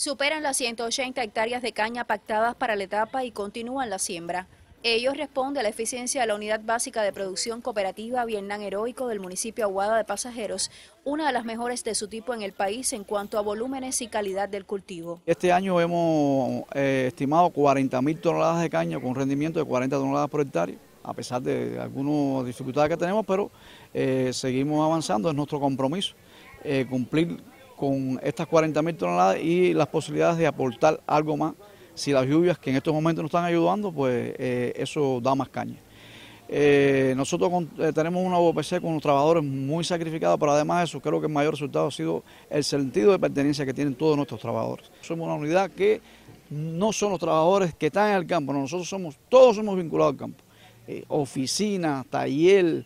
superan las 180 hectáreas de caña pactadas para la etapa y continúan la siembra. Ellos responde a la eficiencia de la Unidad Básica de Producción Cooperativa Vietnam Heroico del municipio Aguada de Pasajeros, una de las mejores de su tipo en el país en cuanto a volúmenes y calidad del cultivo. Este año hemos eh, estimado 40.000 toneladas de caña con un rendimiento de 40 toneladas por hectárea, a pesar de algunas dificultades que tenemos, pero eh, seguimos avanzando, es nuestro compromiso eh, cumplir con estas 40 mil toneladas y las posibilidades de aportar algo más. Si las lluvias que en estos momentos nos están ayudando, pues eh, eso da más caña. Eh, nosotros eh, tenemos una OPC con los trabajadores muy sacrificados, pero además de eso, creo que el mayor resultado ha sido el sentido de pertenencia que tienen todos nuestros trabajadores. Somos una unidad que no son los trabajadores que están en el campo, nosotros somos, todos somos vinculados al campo. oficina, taller,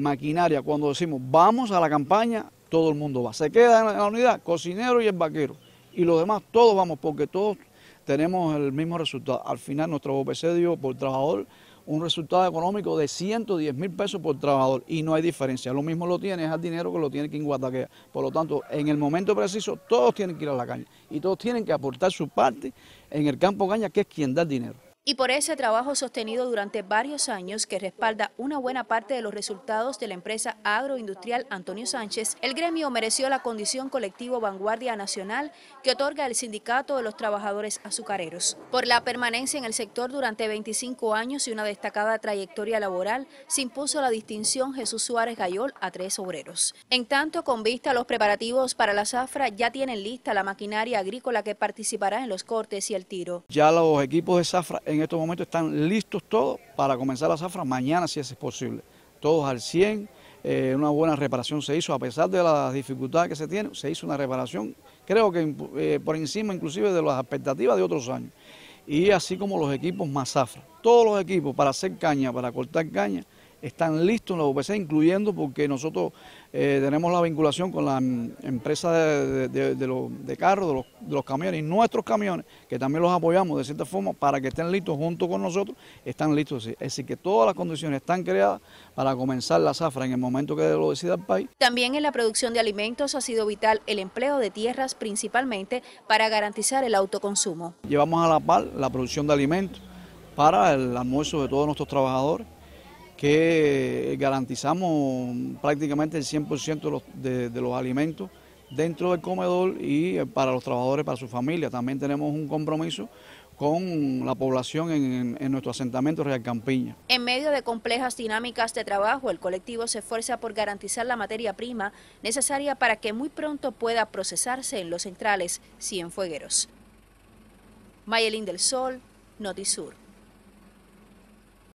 maquinaria, cuando decimos vamos a la campaña, todo el mundo va. Se queda en la, unidad cocinero y el vaquero. Y los demás todos vamos porque todos tenemos el mismo resultado. Al final nuestro OPC dio por trabajador un resultado económico de 110 mil pesos por trabajador y no hay diferencia. Lo mismo lo tiene es al dinero que lo tiene quien guataquea. Por lo tanto, en el momento preciso, todos tienen que ir a la caña y todos tienen que aportar su parte en el campo caña, que es quien da el dinero y por ese trabajo sostenido durante varios años que respalda una buena parte de los resultados de la empresa agroindustrial Antonio Sánchez, el gremio mereció la condición colectivo vanguardia nacional que otorga el Sindicato de los Trabajadores Azucareros. Por la permanencia en el sector durante 25 años y una destacada trayectoria laboral, se impuso la distinción Jesús Suárez Gayol a tres obreros. En tanto, con vista a los preparativos para la zafra, ya tienen lista la maquinaria agrícola que participará en los cortes y el tiro. Ya los equipos de zafra en estos momentos están listos todos para comenzar la zafra mañana si es posible. Todos al 100, eh, una buena reparación se hizo, a pesar de las dificultades que se tienen, se hizo una reparación, creo que eh, por encima inclusive de las expectativas de otros años. Y así como los equipos más zafra, todos los equipos para hacer caña, para cortar caña, están listos en la UPC, incluyendo porque nosotros eh, tenemos la vinculación con la mm, empresa de, carros, de los, camiones, y nuestros camiones, que también los apoyamos de cierta forma para que estén listos junto con nosotros, están listos. Es decir, que todas las condiciones están creadas para comenzar la zafra en el momento que lo decida el país. También en la producción de alimentos ha sido vital el empleo de tierras principalmente para garantizar el autoconsumo. Llevamos a la par la producción de alimentos para el almuerzo de todos nuestros trabajadores que garantizamos prácticamente el 100% de los, alimentos dentro del comedor y eh, para los trabajadores, para su familia. También tenemos un compromiso con la población en, en, nuestro asentamiento Real Campiña. En medio de complejas dinámicas de trabajo, el colectivo se esfuerza por garantizar la materia prima necesaria para que muy pronto pueda procesarse en los centrales cienfuegueros. Mayelín del Sol, Notisur.